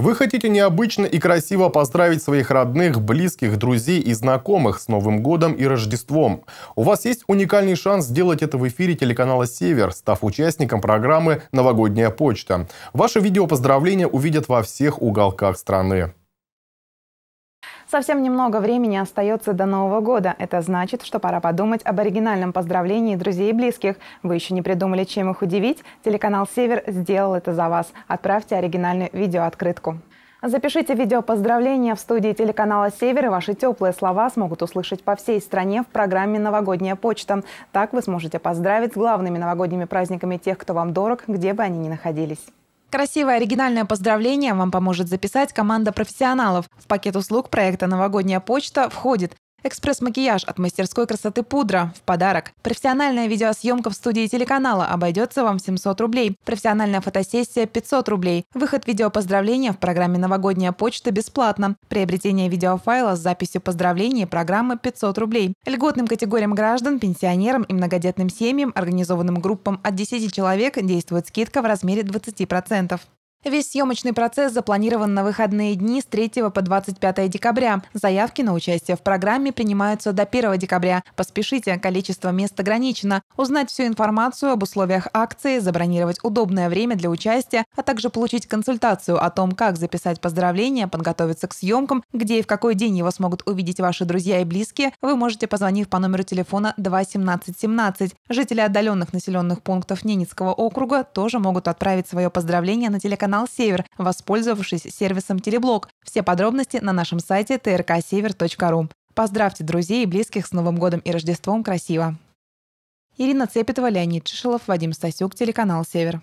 Вы хотите необычно и красиво поздравить своих родных, близких, друзей и знакомых с Новым годом и Рождеством. У вас есть уникальный шанс сделать это в эфире телеканала «Север», став участником программы «Новогодняя почта». Ваше видео поздравления увидят во всех уголках страны. Совсем немного времени остается до Нового года. Это значит, что пора подумать об оригинальном поздравлении друзей и близких. Вы еще не придумали, чем их удивить? Телеканал «Север» сделал это за вас. Отправьте оригинальную видеооткрытку. Запишите видео поздравления в студии телеканала «Север» и ваши теплые слова смогут услышать по всей стране в программе «Новогодняя почта». Так вы сможете поздравить с главными новогодними праздниками тех, кто вам дорог, где бы они ни находились. Красивое оригинальное поздравление вам поможет записать команда профессионалов. В пакет услуг проекта «Новогодняя почта» входит Экспресс-макияж от мастерской красоты «Пудра» в подарок. Профессиональная видеосъемка в студии телеканала обойдется вам 700 рублей. Профессиональная фотосессия – 500 рублей. Выход видеопоздравления в программе «Новогодняя почта» бесплатно. Приобретение видеофайла с записью поздравления программы – 500 рублей. Льготным категориям граждан, пенсионерам и многодетным семьям, организованным группам от 10 человек, действует скидка в размере 20%. Весь съемочный процесс запланирован на выходные дни с 3 по 25 декабря. Заявки на участие в программе принимаются до 1 декабря. Поспешите, количество мест ограничено. Узнать всю информацию об условиях акции, забронировать удобное время для участия, а также получить консультацию о том, как записать поздравления, подготовиться к съемкам, где и в какой день его смогут увидеть ваши друзья и близкие, вы можете, позвонив по номеру телефона 21717. Жители отдаленных населенных пунктов Ненецкого округа тоже могут отправить свое поздравление на телеканал канал «Север», воспользовавшись сервисом «Телеблог». Все подробности на нашем сайте trksевер.ру. Поздравьте друзей и близких с Новым годом и Рождеством красиво! Ирина Цепетова, Леонид Чешелов, Вадим Стасюк, телеканал «Север».